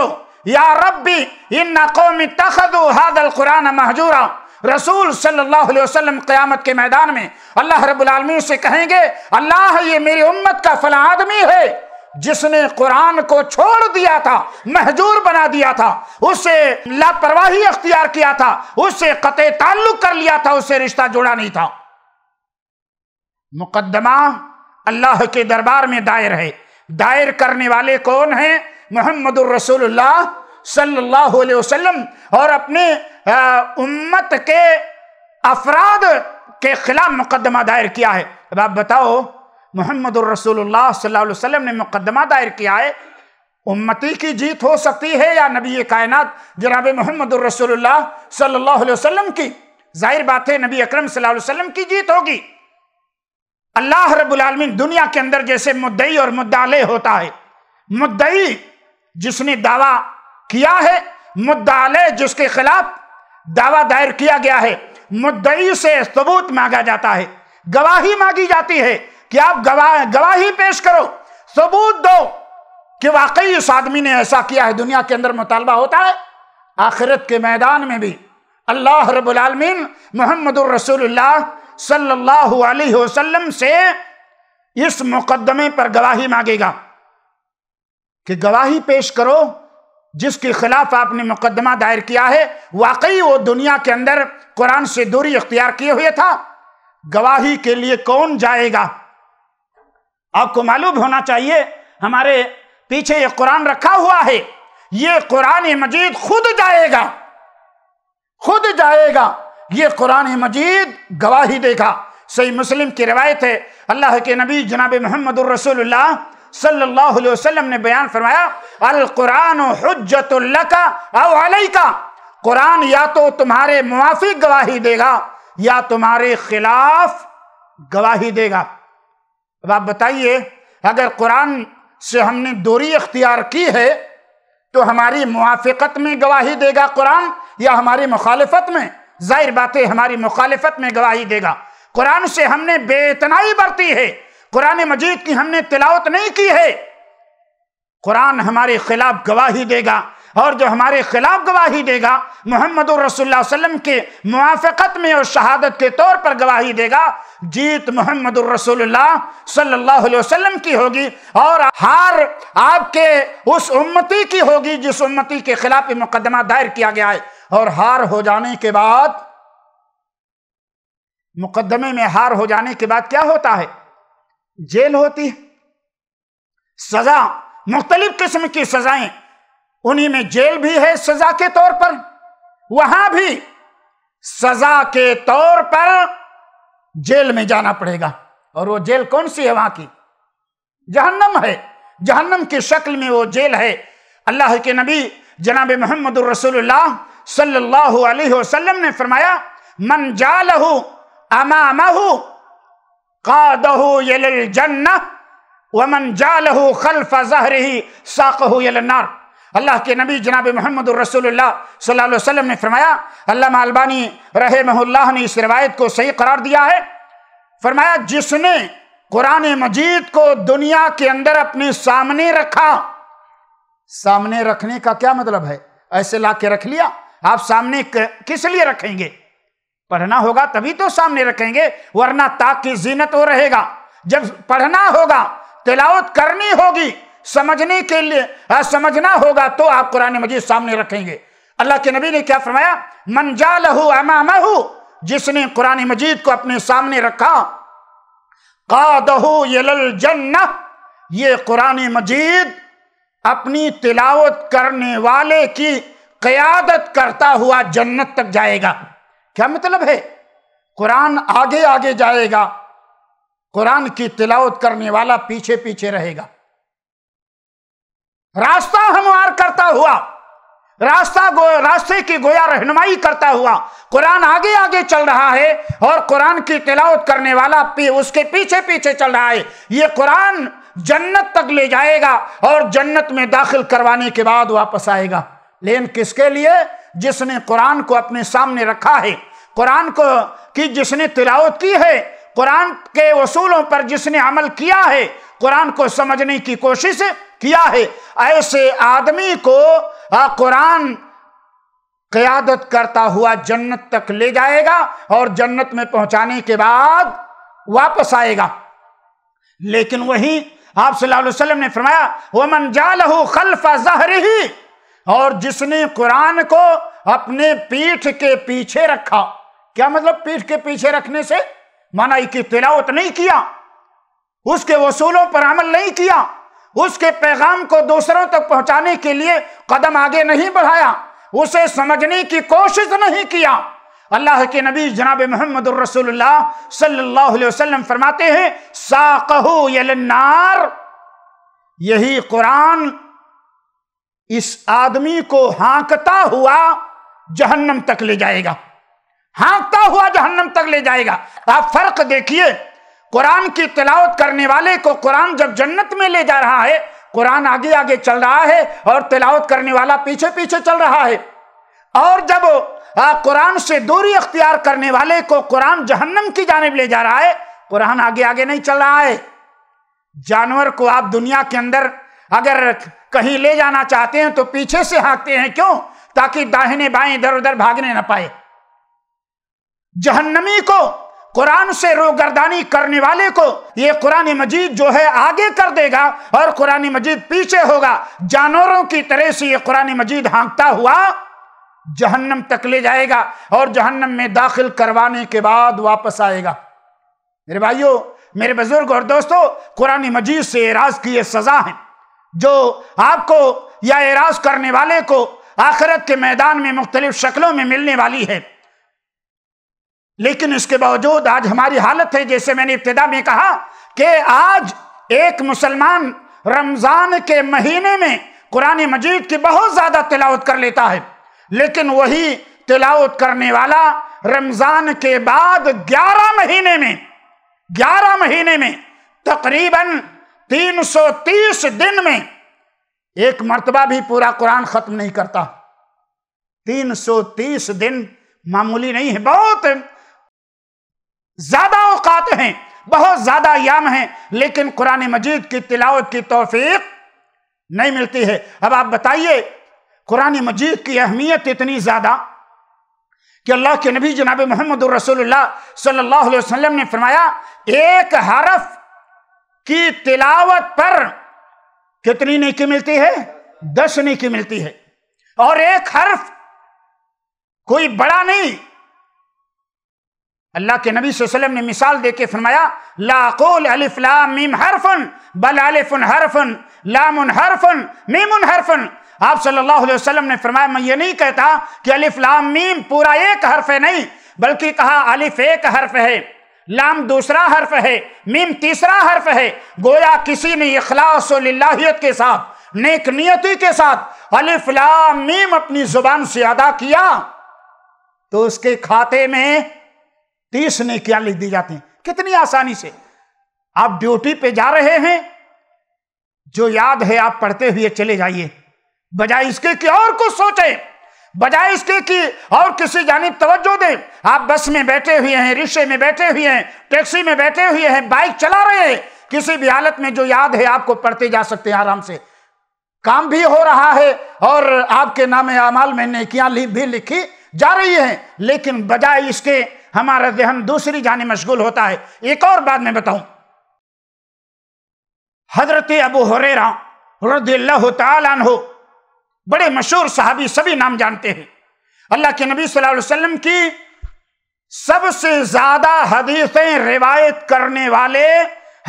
या रबी इन कौमी तखद हादल कुरान महजूरा रसूल सल्लल्लाहु अलैहि वसल्लम क़यामत के मैदान में अल्लाह रब्बुल आलमीन से कहेंगे अल्लाह ये मेरी उम्मत का फला आदमी है जिसने कुरान को छोड़ दिया था महजूर बना दिया था उसे लापरवाही अख्तियार किया था उसे कते ताल्लुक कर लिया था उससे रिश्ता जोड़ा नहीं था मुकदमा अल्लाह के दरबार में दायर है दायर करने वाले कौन हैं मोहम्मद रसूलुल्लाह सल्लल्लाहु अलैहि वसल्लम और अपने उम्मत के अफराद के खिलाफ मुकदमा दायर किया है अब आप बताओ मोहम्मद रसूलुल्लाह वसल्लम ने मुकदमा दायर किया है उम्मती की जीत हो सकती है या नबी कायनात जनाब मोहम्मद वसल्लम की जाहिर बात है नबी अक्रम सल्लल्लाहु की जीत होगी अल्लाह रबालमीन दुनिया के अंदर जैसे मुद्दई और मुद्दाले होता है मुद्दई जिसने दावा किया है मुद्दाले जिसके खिलाफ दावा दायर किया गया है मुद्दई से सबूत मांगा जाता है गवाही मांगी जाती है कि आप गवाह गवाही पेश करो सबूत दो कि वाकई इस आदमी ने ऐसा किया है दुनिया के अंदर मुतालबा होता है आखिरत के मैदान में भी अल्लाह रबालमीन मोहम्मद सल्लल्लाहु अलैहि वसल्लम से इस मुकदमे पर गवाही मांगेगा कि गवाही पेश करो जिसके खिलाफ आपने मुकदमा दायर किया है वाकई वो दुनिया के अंदर कुरान से दूरी अख्तियार किए हुए था गवाही के लिए कौन जाएगा आपको मालूम होना चाहिए हमारे पीछे ये कुरान रखा हुआ है ये कुरान मजीद खुद जाएगा खुद जाएगा ये कुरान मजीद गवाही देगा सही मुस्लिम की रिवायत है अल्लाह के नबी जनाब मोहम्मद सल्लल्लाहु अलैहि वसल्लम ने बयान फरमाया अल कुरान हजतुल्लका का कुरान या तो तुम्हारे मुआफी गवाही देगा या तुम्हारे खिलाफ गवाही देगा अब आप बताइए अगर कुरान से हमने दूरी इख्तियार की है तो हमारी मुआफ़त में गवाही देगा कुरान या हमारी मुखालफत में जाहिर बातें हमारी मुखालफत में गवाही देगा कुरान से हमने बेतनाई बरती है कुरान मजीद की हमने तिलावत नहीं की है कुरान हमारे खिलाफ गवाही देगा और जो हमारे खिलाफ गवाही देगा मोहम्मद वसलम के मुआफ़त में और शहादत के तौर पर गवाही देगा जीत मोहम्मद सल्लल्लाहु अलैहि वसल्लम की होगी और हार आपके उस उम्मती की होगी जिस उम्मती के खिलाफ मुकदमा दायर किया गया है और हार हो जाने के बाद मुकदमे में हार हो जाने के बाद क्या होता है जेल होती है सजा मुख्तलिफ किस्म की सजाएं उन्हीं में जेल भी है सजा के तौर पर वहां भी सजा के तौर पर जेल में जाना पड़ेगा और वो जेल कौन सी है वहां की जहन्नम है जहन्नम की शक्ल में वो जेल है अल्लाह के नबी जनाब मोहम्मद रसोल्ला सल्लल्लाहु अलैहि वसल्लम ने फरमाया मन जालहू अमामहू कादहू यल जन्ना वमन जालहू खल्फ जहरही साकहू यल नार अल्लाह के नबी जनाब मोहम्मद वसल्लम ने फरमाया अल्लाह अलबानी रहे ने इस रिवायत को सही करार दिया है फरमाया जिसने कुरान मजीद को दुनिया के अंदर अपने सामने रखा सामने रखने का क्या मतलब है ऐसे ला के रख लिया आप सामने किस लिए रखेंगे पढ़ना होगा तभी तो सामने रखेंगे वरना ताकि जीनत हो रहेगा जब पढ़ना होगा तिलावत करनी होगी समझने के लिए आ, हाँ, समझना होगा तो आप कुरान मजीद सामने रखेंगे अल्लाह के नबी ने क्या फरमाया मन लहू अमा जिसने कुरान मजीद को अपने सामने रखा कादहू ये कुरान मजीद अपनी तिलावत करने वाले की क्यादत करता हुआ जन्नत तक जाएगा क्या मतलब है कुरान आगे आगे जाएगा कुरान की तिलावत करने वाला पीछे पीछे रहेगा रास्ता हमवार करता हुआ रास्ता गो, रास्ते की गोया रहनुमाई करता हुआ कुरान आगे आगे चल रहा है और कुरान की तिलावत करने वाला पी, उसके पीछे पीछे चल रहा है ये कुरान जन्नत तक ले जाएगा और जन्नत में दाखिल करवाने के बाद वापस आएगा लेकिन किसके लिए जिसने कुरान को अपने सामने रखा है कुरान को कि जिसने तिलावत की है कुरान के वसूलों पर जिसने अमल किया है कुरान को समझने की कोशिश किया है ऐसे आदमी को कुरान क्यादत करता हुआ जन्नत तक ले जाएगा और जन्नत में पहुंचाने के बाद वापस आएगा लेकिन वही आप सल्लल्लाहु अलैहि वसल्लम ने फरमाया वमन जालहू खलफा जहर ही और जिसने कुरान को अपने पीठ के पीछे रखा क्या मतलब पीठ के पीछे रखने से माना की तिलावत नहीं किया उसके वसूलों पर अमल नहीं किया उसके पैगाम को दूसरों तक पहुंचाने के लिए कदम आगे नहीं बढ़ाया उसे समझने की कोशिश नहीं किया अल्लाह के नबी जनाब मोहम्मद सल्लल्लाहु अलैहि वसल्लम फरमाते हैं साकहूनार यही कुरान इस आदमी को हांकता हुआ जहन्नम तक ले जाएगा हांकता हुआ जहन्नम तक ले जाएगा आप फर्क देखिए कुरान की तिलावत करने वाले को कुरान जब जन्नत में ले जा रहा है कुरान आगे आगे चल रहा है और तिलावत करने वाला पीछे पीछे चल रहा है और जब कुरान से दूरी अख्तियार करने वाले को कुरान जहन्नम की जानब ले जा रहा है कुरान आगे आगे नहीं चल रहा है जानवर को आप दुनिया के अंदर अगर कहीं ले जाना चाहते हैं तो पीछे से हाँकते हैं क्यों ताकि दाहिने बाएं इधर उधर भागने ना पाए जहन्नमी को कुरान से रोगर्दानी करने वाले को ये कुरान मजीद जो है आगे कर देगा और कुरान मजीद पीछे होगा जानवरों की तरह से ये कुरान मजीद हाँकता हुआ जहन्नम तक ले जाएगा और जहन्नम में दाखिल करवाने के बाद वापस आएगा मेरे भाइयों मेरे बुजुर्ग और दोस्तों कुरान मजीद से एराज की ये सज़ा है जो आपको या एराज करने वाले को आखिरत के मैदान में मुख्तलिफ शक्लों में मिलने वाली है लेकिन उसके बावजूद आज हमारी हालत है जैसे मैंने इब्तदा में कहा कि आज एक मुसलमान रमजान के महीने में कुरान मजीद की बहुत ज्यादा तिलावत कर लेता है लेकिन वही तिलावत करने वाला रमजान के बाद ग्यारह महीने में ग्यारह महीने में तकरीबन 330 दिन में एक मरतबा भी पूरा कुरान खत्म नहीं करता 330 दिन मामूली नहीं है बहुत ज्यादा औकात हैं बहुत ज्यादा याम हैं लेकिन कुरान मजीद की तिलावत की तोफीक नहीं मिलती है अब आप बताइए कुरान मजीद की अहमियत इतनी ज़्यादा कि अल्लाह के नबी जनाब मोहम्मद सल्लल्लाहु अलैहि वसल्लम ने फरमाया एक हरफ की तिलावत पर कितनी नेकी मिलती है दस नेकी मिलती है और एक हरफ कोई बड़ा नहीं अल्लाह के नबी वसल्लम ने मिसाल दे के फरमाया लाकुल अलिफ लाम मीम हरफन बल अलिफन हरफन लामुन हरफन मीमुन हरफन आप सल्लल्लाहु अलैहि वसल्लम ने फरमाया मैं ये नहीं कहता कि अलिफ लाम मीम पूरा एक हर्फ है नहीं बल्कि कहा अलिफ एक हर्फ है लाम दूसरा हर्फ है मीम तीसरा हर्फ है गोया किसी ने इखलास लाहियत के साथ नेक नियती के साथ अलिफ लाम मीम अपनी जुबान से अदा किया तो उसके खाते में तीस नेकियां लिख दी जाती हैं कितनी आसानी से आप ड्यूटी पे जा रहे हैं जो याद है आप पढ़ते हुए चले जाइए बजाय इसके कि और कुछ सोचें बजाय इसके कि और किसी जानब तवज्जो दें आप बस में बैठे हुए हैं रिक्शे में बैठे हुए हैं टैक्सी में बैठे हुए हैं बाइक चला रहे हैं किसी भी हालत में जो याद है आपको पढ़ते जा सकते हैं आराम से काम भी हो रहा है और आपके नाम अमाल में नेकियां भी लिखी जा रही हैं लेकिन बजाय इसके हमारा जहन दूसरी जाने मशगूल होता है एक और बात मैं बताऊं हजरत अबू हुरेरा रजील्ला तन हो बड़े मशहूर साहबी सभी नाम जानते हैं अल्लाह के नबी सल्लल्लाहु अलैहि वसल्लम की सबसे ज्यादा हदीसें रिवायत करने वाले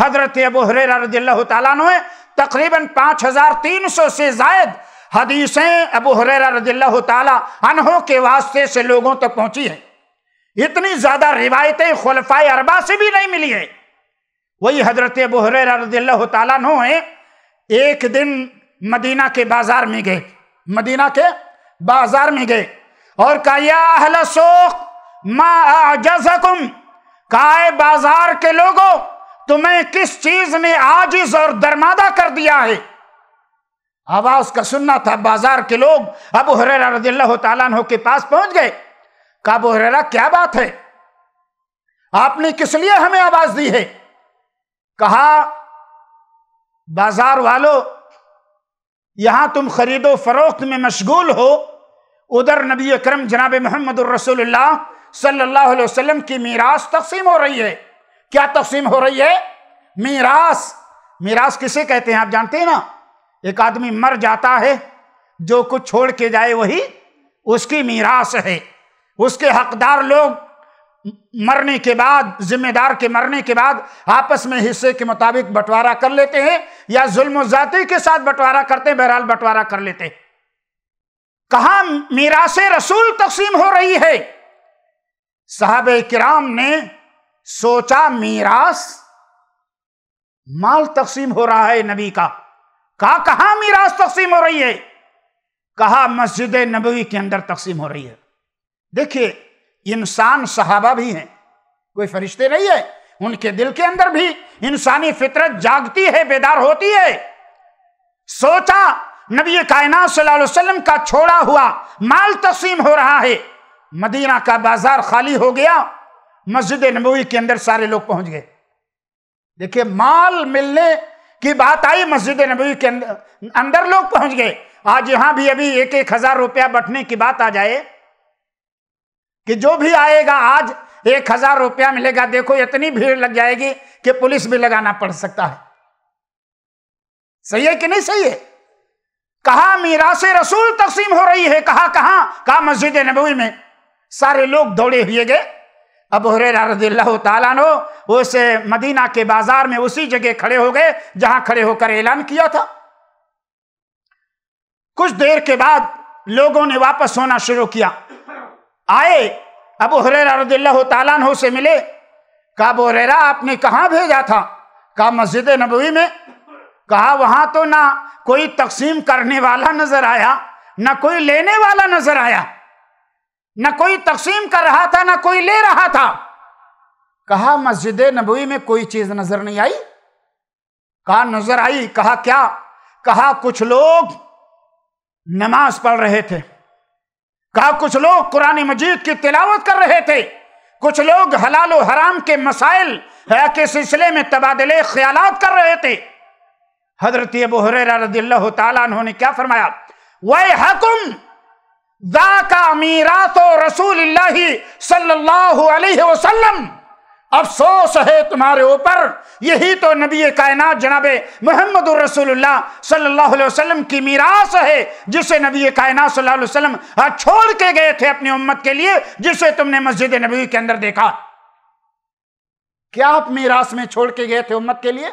हजरत अबू हरेरा रजील्ला तु तकरीबन पांच हजार तीन सौ से जायद हदीसें अबू हरेरा रजील्ला तु के वास्ते से लोगों तक तो पहुंची हैं इतनी ज्यादा रिवायतें खलफाए अरबा से भी नहीं मिली है वही हजरत बहर रजील्ला तु एक दिन मदीना के बाजार में गए मदीना के बाजार में गए और कहा शोक माजकुम बाजार के लोगों तुम्हें किस चीज ने आजिज और दरमादा कर दिया है आवाज का सुनना था बाजार के लोग अब हर रजील्ला के पास पहुंच गए का बोहरेरा क्या बात है आपने किस लिए हमें आवाज दी है कहा बाजार वालों यहां तुम खरीदो फरोख्त में मशगूल हो उधर नबी अक्रम जनाब मोहम्मद रसोल्ला सल्लल्लाहु अलैहि वसल्लम की मीरास तकसीम हो रही है क्या तकसीम हो रही है मीरास मीरास किसे कहते हैं आप जानते हैं ना एक आदमी मर जाता है जो कुछ छोड़ के जाए वही उसकी मीरास है उसके हकदार लोग मरने के बाद जिम्मेदार के मरने के बाद आपस में हिस्से के मुताबिक बंटवारा कर लेते हैं या जुल्म जाति के साथ बंटवारा करते हैं बहरहाल बंटवारा कर लेते हैं कहा मीरास रसूल तकसीम हो रही है साहब किराम ने सोचा मीरास माल तकसीम हो रहा है नबी का कहा कहा मीरास तकसीम हो रही है कहा मस्जिद नबी के अंदर तकसीम हो रही है देखिए इंसान सहाबा भी हैं कोई फरिश्ते नहीं है उनके दिल के अंदर भी इंसानी फितरत जागती है बेदार होती है सोचा नबी कायनात सल्लल्लाहु अलैहि वसल्लम का छोड़ा हुआ माल तकसीम हो रहा है मदीना का बाजार खाली हो गया मस्जिद नबवी के अंदर सारे लोग पहुंच गए देखिए माल मिलने की बात आई मस्जिद नबवी के अंदर अंदर लोग पहुंच गए आज यहां भी अभी एक एक हजार रुपया बटने की बात आ जाए कि जो भी आएगा आज एक हजार रुपया मिलेगा देखो इतनी भीड़ लग जाएगी कि पुलिस भी लगाना पड़ सकता है सही है कि नहीं सही है कहा मीरा से रसूल तकसीम हो रही है कहा कहा कहा मस्जिद नबी में सारे लोग दौड़े हुए गए अब रजील्ला उस मदीना के बाजार में उसी जगह खड़े हो गए जहां खड़े होकर ऐलान किया था कुछ देर के बाद लोगों ने वापस होना शुरू किया आए अबू हुररा रदिल्ला तला से मिले कहा बोरेरा आपने कहाँ भेजा था कहा मस्जिद नबवी में कहा वहाँ तो ना कोई तकसीम करने वाला नजर आया ना कोई लेने वाला नजर आया ना कोई तकसीम कर रहा था ना कोई ले रहा था कहा मस्जिद नबवी में कोई चीज नजर नहीं आई कहा नजर आई कहा क्या कहा कुछ लोग नमाज पढ़ रहे थे कहा कुछ लोग कुरान मजीद की तिलावत कर रहे थे कुछ लोग हलाल हराम के मसाइल के सिलसिले में तबादले ख्याल कर रहे थे हजरत अबू हुरैरा रदिल्लाहु ताला ने क्या फरमाया वह हकुम दा का मीरा तो रसूल सल्लल्लाहु अलैहि वसल्लम अफसोस है तुम्हारे ऊपर यही तो नबी कायनात जनाब मोहम्मद सल्लल्लाहु अलैहि वसल्लम की मीरास है जिसे नबी कायनात सल्लल्लाहु अलैहि वसल्लम छोड़ के गए थे अपनी उम्मत के लिए जिसे तुमने मस्जिद नबी के अंदर देखा क्या आप मीरास में छोड़ के गए थे उम्मत के लिए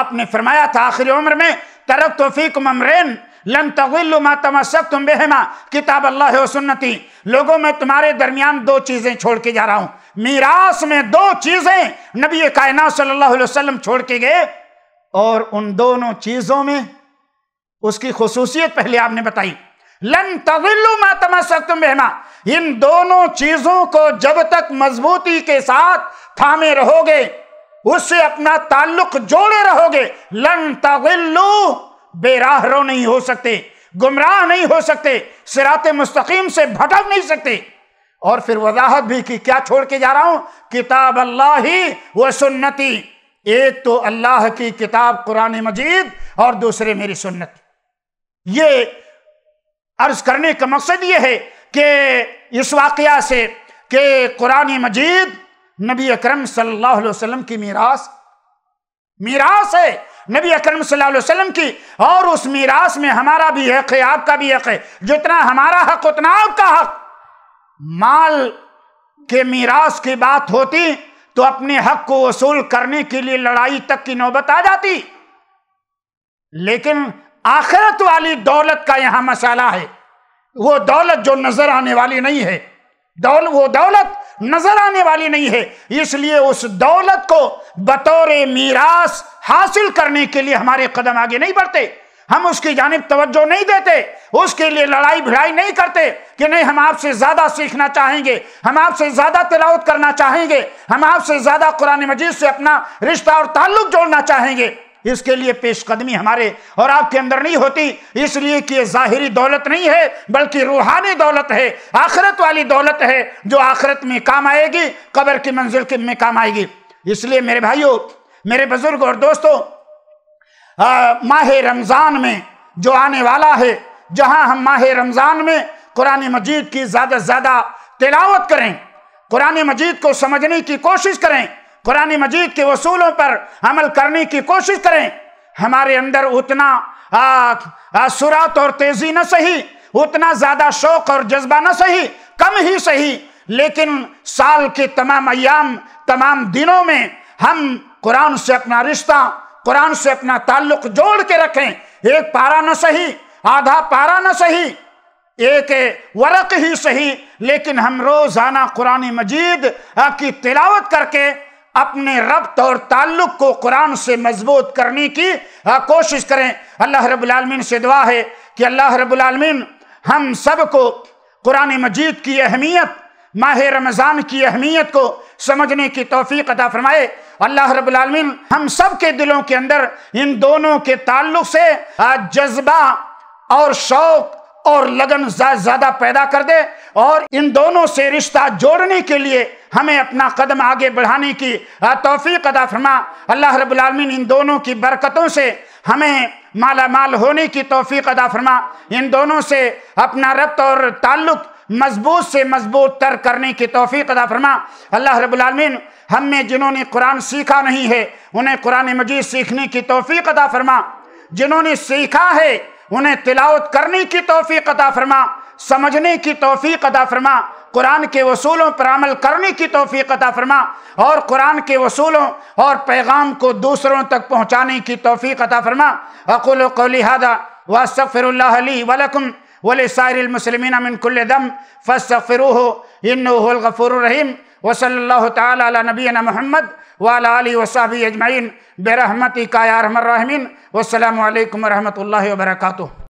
आपने फरमाया था आखिरी उम्र में तरफ तोफीक ममरेन लम तगिल्लुमा तमसक तुम बेहमा किताब अल्लाह सुन्नति लोगों में तुम्हारे दरमियान दो चीज़ें छोड़ के जा रहा हूँ मीरास में दो चीज़ें नबी कायना सल्लल्लाहु अलैहि वसल्लम छोड़ के गए और उन दोनों चीज़ों में उसकी खसूसियत पहले आपने बताई लन तगिल्लुमा तमसक तुम बेहमा इन दोनों चीज़ों को जब तक मजबूती के साथ थामे रहोगे उससे अपना ताल्लुक जोड़े रहोगे लन तगुल्लु बेराह रो नहीं हो सकते गुमराह नहीं हो सकते सिरात मुस्तकीम से भटक नहीं सकते और फिर वजाहत भी की क्या छोड़ के जा रहा हूं किताब अल्लाह ही व सुन्नति एक तो अल्लाह की किताब कुरान मजीद और दूसरे मेरी सुन्नत ये अर्ज करने का मकसद ये है कि इस वाकया से कि कुरान मजीद नबी अकरम सल्लल्लाहु अलैहि वसल्लम की मीरास मीरास है नबी अकरम सल्लल्लाहु अलैहि वसल्लम की और उस मीरास में हमारा भी हक है आपका भी हक है जितना हमारा हक उतना आपका हक माल के मीरास की बात होती तो अपने हक को वसूल करने के लिए लड़ाई तक की नौबत आ जाती लेकिन आखिरत वाली दौलत का यहां मसाला है वो दौलत जो नजर आने वाली नहीं है दौल वो दौलत नजर आने वाली नहीं है इसलिए उस दौलत को बतौर मीरास हासिल करने के लिए हमारे कदम आगे नहीं बढ़ते हम उसकी जानब तवज्जो नहीं देते उसके लिए लड़ाई भिड़ाई नहीं करते कि नहीं हम आपसे ज़्यादा सीखना चाहेंगे हम आपसे ज़्यादा तिलावत करना चाहेंगे हम आपसे ज़्यादा कुरान मजीद से अपना रिश्ता और ताल्लुक जोड़ना चाहेंगे इसके लिए पेशकदमी हमारे और आपके अंदर नहीं होती इसलिए कि ये जाहिरी दौलत नहीं है बल्कि रूहानी दौलत है आखिरत वाली दौलत है जो आखिरत में काम आएगी कबर की मंजिल के में काम आएगी इसलिए मेरे भाइयों मेरे बुजुर्ग और दोस्तों माह रमज़ान में जो आने वाला है जहां हम माह रमज़ान में कुरान मजीद की ज़्यादा से ज़्यादा तिलावत करें कुरान मजीद को समझने की कोशिश करें कुरान मजीद के वसूलों पर अमल करने की कोशिश करें हमारे अंदर उतना सुरात और तेजी न सही उतना ज्यादा शौक और जज्बा न सही कम ही सही लेकिन साल के तमाम अयाम तमाम दिनों में हम कुरान से अपना रिश्ता कुरान से अपना ताल्लुक जोड़ के रखें एक पारा न सही आधा पारा न सही एक वरक ही सही लेकिन हम रोजाना कुरानी मजीद की तिलावत करके अपने रब्त और ताल्लुक को कुरान से मजबूत करने की हाँ, कोशिश करें अल्लाह रबालमीन से दुआ है कि अल्लाह रबालमीन हम सब को कुरान मजीद की अहमियत माह रमज़ान की अहमियत को समझने की तोफ़ी अदा फरमाए अल्लाह रबालमीन हम सब के दिलों के अंदर इन दोनों के ताल्लुक से हाँ, जज्बा और शौक़ और लगन ज़्यादा पैदा कर दे और इन दोनों से रिश्ता जोड़ने के लिए हमें अपना कदम आगे बढ़ाने की तोफ़ी अदा फरमा अल्लाह रबालमीन इन दोनों की बरकतों से हमें माला माल होने की तोफ़ी अदा फरमा इन दोनों से अपना रब्त और ताल्लुक़ मजबूत से मजबूत तर करने की तोफ़ी अदा फरमा अल्लाह रबालमीन हम में जिन्होंने कुरान सीखा नहीं है उन्हें कुरान मजीद सीखने की तोफ़ी अदा फरमा जिन्होंने सीखा है उन्हें तिलावत करने की तोफ़ी अदा फरमा समझने की तोफ़ी अदा फरमा कुरान के वसूलों पर अमल करने की तोफ़ी अदा फरमा और कुरान के वसूलों और पैगाम को दूसरों तक पहुँचाने की तोफ़ी अदा फरमा अकुल कोलिहादा व सफ़रली वलकम الغفور الرحيم وصلى الله تعالى على نبينا محمد وعلى آله وصحبه أجمعين برحمتك يا أرحم الراحمين والسلام عليكم ورحمة الله وبركاته